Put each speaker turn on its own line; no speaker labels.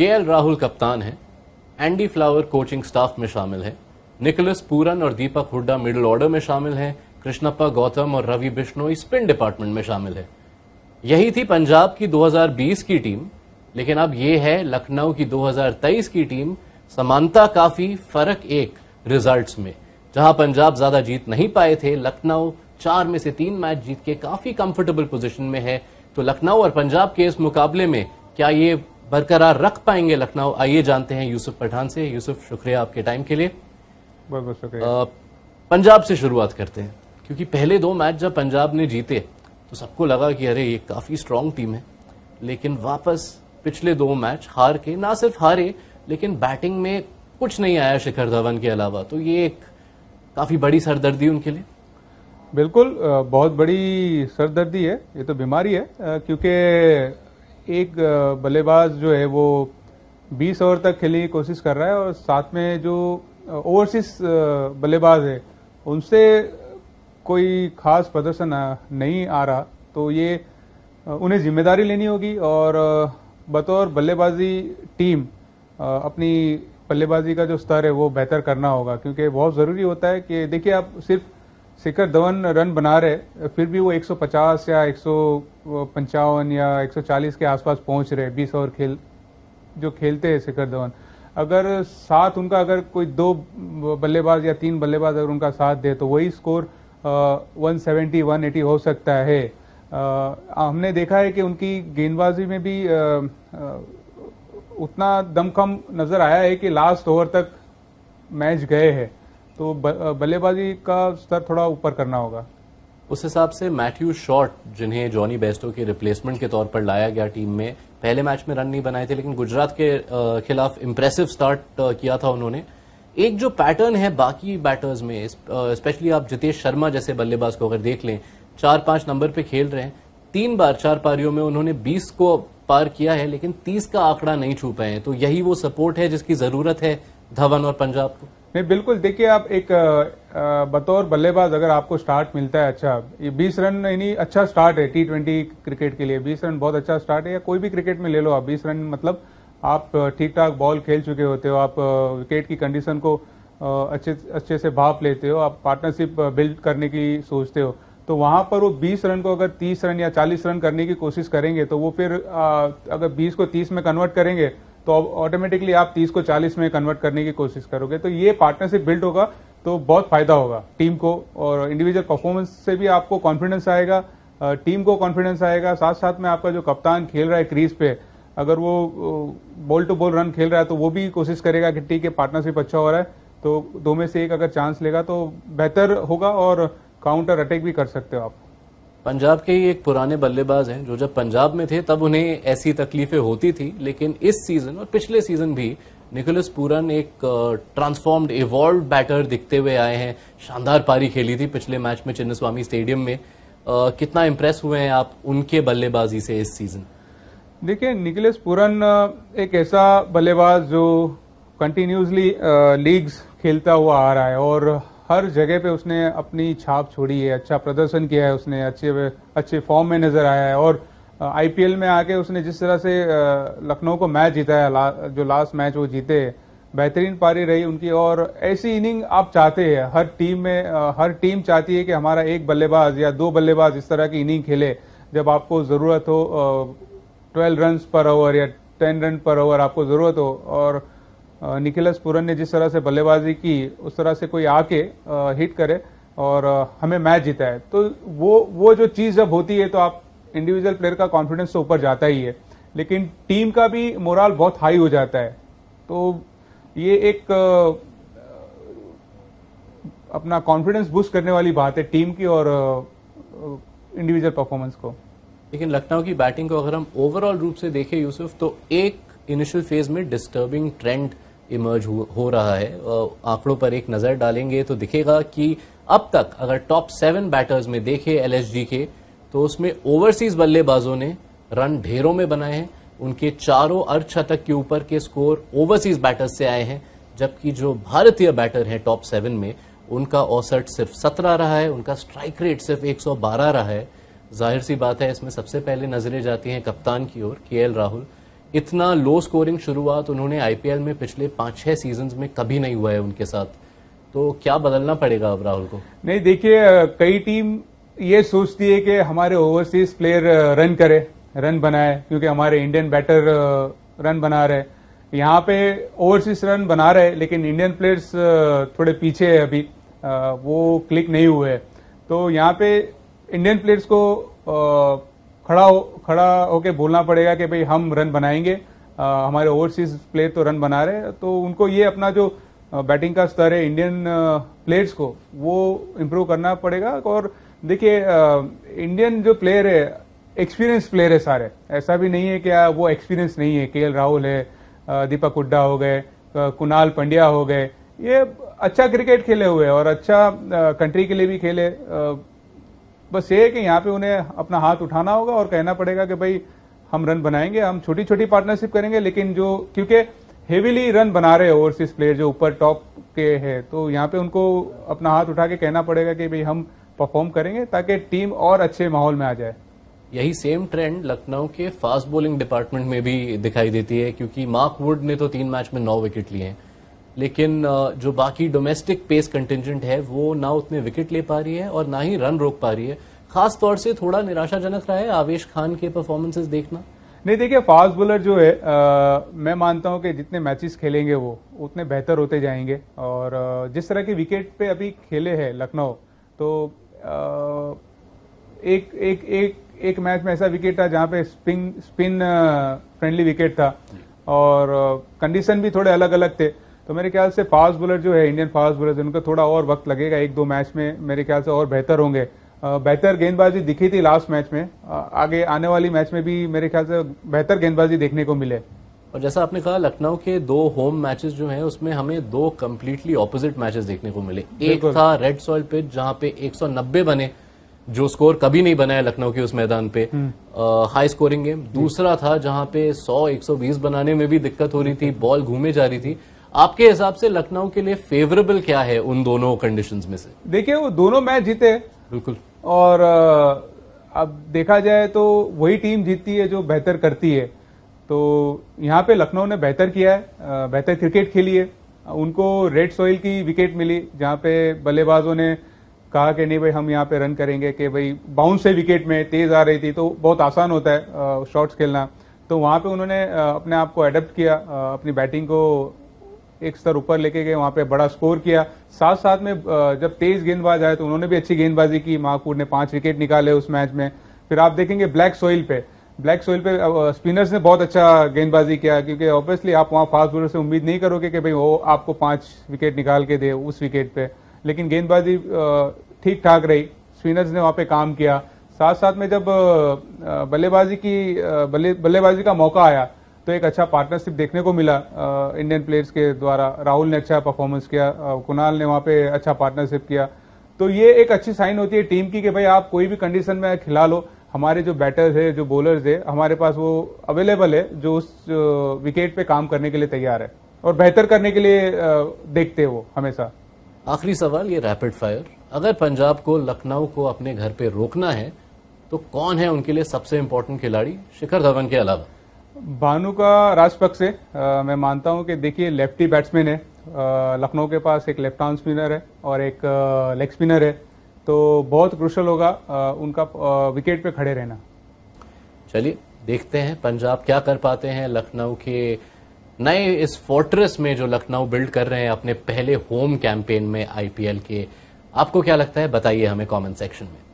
के राहुल कप्तान हैं एंडी फ्लावर कोचिंग स्टाफ में शामिल हैं निकोलस पूरन और दीपक हुड्डा मिडिल ऑर्डर में शामिल हैं कृष्णप्पा गौतम और रवि बिश्नोई स्पिन डिपार्टमेंट में शामिल है यही थी पंजाब की 2020 की टीम लेकिन अब ये है लखनऊ की 2023 की टीम समानता काफी फर्क एक रिजल्ट्स में जहां पंजाब ज्यादा जीत नहीं पाए थे लखनऊ चार में से तीन मैच जीत के काफी कंफर्टेबल पोजीशन में है तो लखनऊ और पंजाब के इस मुकाबले में क्या ये बरकरार रख पाएंगे लखनऊ आइए जानते हैं यूसुफ पठान से यूसुफ शुक्रिया आपके टाइम के लिए बहुत बहुत शुक्रिया पंजाब से शुरुआत करते हैं क्योंकि पहले दो मैच जब पंजाब ने जीते तो सबको लगा कि अरे ये काफ़ी स्ट्रांग टीम है लेकिन वापस पिछले दो मैच हार के ना सिर्फ हारे लेकिन बैटिंग में कुछ नहीं आया शिखर धवन के अलावा तो ये एक काफ़ी बड़ी सरदर्दी उनके लिए बिल्कुल बहुत
बड़ी सरदर्दी है ये तो बीमारी है क्योंकि एक बल्लेबाज जो है वो 20 ओवर तक खेलने की कोशिश कर रहा है और साथ में जो ओवरसीज बल्लेबाज है उनसे कोई खास प्रदर्शन नहीं आ रहा तो ये उन्हें जिम्मेदारी लेनी होगी और बतौर बल्लेबाजी टीम अपनी बल्लेबाजी का जो स्तर है वो बेहतर करना होगा क्योंकि बहुत ज़रूरी होता है कि देखिए आप सिर्फ शिखर धवन रन बना रहे फिर भी वो 150 या एक या 140 के आसपास पहुंच रहे 20 ओवर खेल जो खेलते हैं शिखर धवन अगर साथ उनका अगर कोई दो बल्लेबाज या तीन बल्लेबाज अगर उनका साथ दे तो वही score one seventy one eighty हो सकता है आ, हमने देखा है कि उनकी गेंदबाजी में भी आ, आ, उतना दमखम नजर आया है कि लास्ट ओवर तक मैच गए हैं तो बल्लेबाजी का स्तर थोड़ा ऊपर करना होगा
उस हिसाब से मैथ्यू शॉर्ट जिन्हें जॉनी बेस्टो के रिप्लेसमेंट के तौर पर लाया गया टीम में पहले मैच में रन नहीं बनाए थे लेकिन गुजरात के खिलाफ इम्प्रेसिव स्टार्ट किया था उन्होंने एक जो पैटर्न है बाकी बैटर्स में स्पेशली आप जितेश शर्मा जैसे बल्लेबाज को अगर देख लें चार पांच नंबर पे खेल रहे हैं तीन बार चार पारियों में उन्होंने बीस को पार किया है लेकिन तीस का आंकड़ा नहीं छू पाए तो यही वो सपोर्ट है जिसकी जरूरत है धवन और पंजाब को
नहीं बिल्कुल देखिए आप एक बतौर बल्लेबाज अगर आपको स्टार्ट मिलता है अच्छा ये बीस रन यानी अच्छा स्टार्ट है टी ट्वेंटी क्रिकेट के लिए बीस रन बहुत अच्छा स्टार्ट है या कोई भी क्रिकेट में ले लो आप बीस रन मतलब आप ठीक ठाक बॉल खेल चुके होते हो आप विकेट की कंडीशन को अच्छे अच्छे से भाप लेते हो आप पार्टनरशिप बिल्ड करने की सोचते हो तो वहां पर वो 20 रन को अगर 30 रन या 40 रन करने की कोशिश करेंगे तो वो फिर आ, अगर 20 को 30 में कन्वर्ट करेंगे तो ऑटोमेटिकली आप 30 को 40 में कन्वर्ट करने की कोशिश करोगे तो ये पार्टनरशिप बिल्ड होगा तो बहुत फायदा होगा टीम को और इंडिविजुअल परफॉर्मेंस से भी आपको कॉन्फिडेंस आएगा टीम को कॉन्फिडेंस आएगा साथ साथ में आपका जो कप्तान खेल रहा है क्रीज पे अगर वो बॉल टू बॉल रन खेल रहा है तो वो भी कोशिश करेगा कि ठीक है पार्टनरशिप अच्छा हो रहा है तो दो में से एक अगर चांस लेगा तो बेहतर होगा और काउंटर अटैक भी कर सकते हो आप
पंजाब के ही एक पुराने बल्लेबाज हैं जो जब पंजाब में थे तब उन्हें ऐसी तकलीफें होती थी लेकिन इस सीजन और पिछले सीजन भी निकोलस पूरन एक ट्रांसफॉर्म्ड इवॉल्व बैटर दिखते हुए आए हैं शानदार पारी खेली थी पिछले मैच में चिन्नस्वामी स्टेडियम में आ, कितना इम्प्रेस हुए हैं आप उनके बल्लेबाजी से इस सीजन
देखिए निकोलस पुरन एक ऐसा बल्लेबाज जो कंटिन्यूसली लीग्स खेलता हुआ आ रहा है और हर जगह पे उसने अपनी छाप छोड़ी है अच्छा प्रदर्शन किया है उसने अच्छे अच्छे फॉर्म में नजर आया है और आईपीएल में आके उसने जिस तरह से लखनऊ को मैच जीता है ला, जो लास्ट मैच वो जीते बेहतरीन पारी रही उनकी और ऐसी इनिंग आप चाहते हैं हर टीम में हर टीम चाहती है कि हमारा एक बल्लेबाज या दो बल्लेबाज इस तरह की इनिंग खेले जब आपको ज़रूरत हो ट्वेल्व रन पर ओवर या टेन रन पर ओवर आपको ज़रूरत हो और निखिलस पुरन ने जिस तरह से बल्लेबाजी की उस तरह से कोई आके हिट करे और हमें मैच जीता है तो वो वो जो चीज़ जब होती है तो आप इंडिविजुअल प्लेयर का कॉन्फिडेंस तो ऊपर जाता ही है लेकिन टीम का भी मोराल बहुत हाई हो जाता है तो ये एक अपना कॉन्फिडेंस बूस्ट करने वाली बात है टीम की और इंडिविजुअल परफॉर्मेंस को
लेकिन लखनऊ की बैटिंग को अगर हम ओवरऑल रूप से देखें यूसुफ तो एक इनिशियल फेज में डिस्टर्बिंग ट्रेंड इमर्ज हो, रहा है आंकड़ों पर एक नज़र डालेंगे तो दिखेगा कि अब तक अगर टॉप सेवन बैटर्स में देखे एलएसजी के तो उसमें ओवरसीज बल्लेबाजों ने रन ढेरों में बनाए हैं उनके चारों अर्धशतक के ऊपर के स्कोर ओवरसीज बैटर्स से आए हैं जबकि जो भारतीय बैटर हैं टॉप सेवन में उनका औसत सिर्फ सत्रह रहा है उनका स्ट्राइक रेट सिर्फ एक रहा है जाहिर सी बात है इसमें सबसे पहले नजरें जाती हैं कप्तान की ओर के राहुल इतना लो स्कोरिंग शुरुआत उन्होंने आईपीएल में पिछले पाँच छः सीजन में कभी नहीं हुआ है उनके साथ तो क्या बदलना पड़ेगा अब राहुल को
नहीं देखिए कई टीम ये सोचती है कि हमारे ओवरसीज प्लेयर रन करे रन बनाए क्योंकि हमारे इंडियन बैटर रन बना रहे यहाँ पे ओवरसीज रन बना रहे लेकिन इंडियन प्लेयर्स थोड़े पीछे है अभी वो क्लिक नहीं हुए तो यहाँ पे इंडियन प्लेयर्स को खड़ा हो खड़ा होके बोलना पड़ेगा कि भाई हम रन बनाएंगे आ, हमारे ओवरसीज प्लेयर तो रन बना रहे तो उनको ये अपना जो बैटिंग का स्तर है इंडियन प्लेयर्स को वो इम्प्रूव करना पड़ेगा और देखिए इंडियन जो प्लेयर है एक्सपीरियंस प्लेयर है सारे ऐसा भी नहीं है क्या वो एक्सपीरियंस नहीं है के राहुल है दीपक हुड्डा हो गए कुणाल पंड्या हो गए ये अच्छा क्रिकेट खेले हुए और अच्छा कंट्री के लिए भी खेले बस ये है कि यहाँ पे उन्हें अपना हाथ उठाना होगा और कहना पड़ेगा कि भाई हम रन बनाएंगे हम छोटी छोटी पार्टनरशिप करेंगे लेकिन जो क्योंकि हेविली रन बना रहे ओवरसीज प्लेयर जो ऊपर टॉप के हैं तो यहाँ पे उनको अपना हाथ उठा के कहना पड़ेगा कि भाई हम परफॉर्म करेंगे ताकि टीम और अच्छे माहौल में आ जाए
यही सेम ट्रेंड लखनऊ के फास्ट बॉलिंग डिपार्टमेंट में भी दिखाई देती है क्योंकि मार्क वुड ने तो तीन मैच में नौ विकेट लिए हैं लेकिन जो बाकी डोमेस्टिक पेस कंटेंजेंट है वो ना उतने विकेट ले पा रही है और ना ही रन रोक पा रही है खास तौर से थोड़ा निराशाजनक रहा है आवेश खान के परफॉर्मेंसेस देखना नहीं देखिए फास्ट बॉलर जो है
आ, मैं मानता हूं कि जितने मैचेस खेलेंगे वो उतने बेहतर होते जाएंगे और जिस तरह के विकेट पे अभी खेले हैं लखनऊ तो आ, एक एक एक एक मैच में ऐसा विकेट था जहां पे स्पिन स्पिन फ्रेंडली विकेट था और कंडीशन भी थोड़े अलग अलग थे तो मेरे ख्याल से फास्ट बॉलर जो है इंडियन फास्ट बॉलर उनका थोड़ा और वक्त लगेगा एक दो मैच में मेरे ख्याल से और बेहतर होंगे बेहतर गेंदबाजी दिखी थी लास्ट मैच में आगे आने वाली मैच में भी मेरे ख्याल से बेहतर गेंदबाजी देखने को मिले
और जैसा आपने कहा लखनऊ के दो होम मैचेस जो हैं उसमें हमें दो कम्प्लीटली ऑपोजिट मैचेस देखने को मिले एक था रेड सॉइल पिच जहां पे 190 बने जो स्कोर कभी नहीं बनाया लखनऊ के उस मैदान पे आ, हाई स्कोरिंग गेम दूसरा था जहां पे 100 120 बनाने में भी दिक्कत हो रही थी बॉल घूमे जा रही थी आपके हिसाब से लखनऊ के लिए फेवरेबल क्या है उन दोनों कंडीशंस में से
देखिए वो दोनों मैच जीते बिल्कुल और अब देखा जाए तो वही टीम जीतती है जो बेहतर करती है तो यहाँ पे लखनऊ ने बेहतर किया है बेहतर क्रिकेट खेली है उनको रेड सोइल की विकेट मिली जहाँ पे बल्लेबाजों ने कहा कि नहीं भाई हम यहाँ पे रन करेंगे कि भाई बाउंस से विकेट में तेज आ रही थी तो बहुत आसान होता है शॉट्स खेलना तो वहाँ पे उन्होंने अपने आप को अडेप्ट किया अपनी बैटिंग को एक स्तर ऊपर लेके गए वहां पे बड़ा स्कोर किया साथ साथ में जब तेज गेंदबाज आए तो उन्होंने भी अच्छी गेंदबाजी की महापुर ने पांच विकेट निकाले उस मैच में फिर आप देखेंगे ब्लैक सोइल पे ब्लैक सोइल पे स्पिनर्स ने बहुत अच्छा गेंदबाजी किया क्योंकि ऑब्वियसली आप वहाँ फास्ट बोलर से उम्मीद नहीं करोगे कि भाई वो आपको पांच विकेट निकाल के दे उस विकेट पे लेकिन गेंदबाजी ठीक ठाक रही स्पिनर्स ने वहाँ पे काम किया साथ साथ में जब बल्लेबाजी की बल्लेबाजी का मौका आया तो एक अच्छा पार्टनरशिप देखने को मिला इंडियन प्लेयर्स के द्वारा राहुल ने अच्छा परफॉर्मेंस किया कुणाल ने वहाँ पे अच्छा पार्टनरशिप किया तो ये एक अच्छी साइन होती है टीम की कि भाई आप कोई भी कंडीशन में खिला लो हमारे जो बैटर्स है जो बॉलर्स है हमारे पास वो अवेलेबल है जो उस विकेट पे काम करने के लिए तैयार है और बेहतर करने के लिए देखते हैं वो हमेशा
आखिरी सवाल ये रैपिड फायर अगर पंजाब को लखनऊ को अपने घर पे रोकना है तो कौन है उनके लिए सबसे इम्पोर्टेंट खिलाड़ी शिखर धवन के अलावा भानु का
राजपक्षे मैं मानता हूं कि देखिए लेफ्टी बैट्समैन है लखनऊ के पास एक लेफ्ट आर्म स्पिनर है और एक लेग स्पिनर है तो बहुत क्रुशल होगा उनका विकेट पे खड़े रहना
चलिए देखते हैं पंजाब क्या कर पाते हैं लखनऊ के नए इस फोर्ट्रेस में जो लखनऊ बिल्ड कर रहे हैं अपने पहले होम कैंपेन में आईपीएल के आपको क्या लगता है बताइए हमें कमेंट सेक्शन में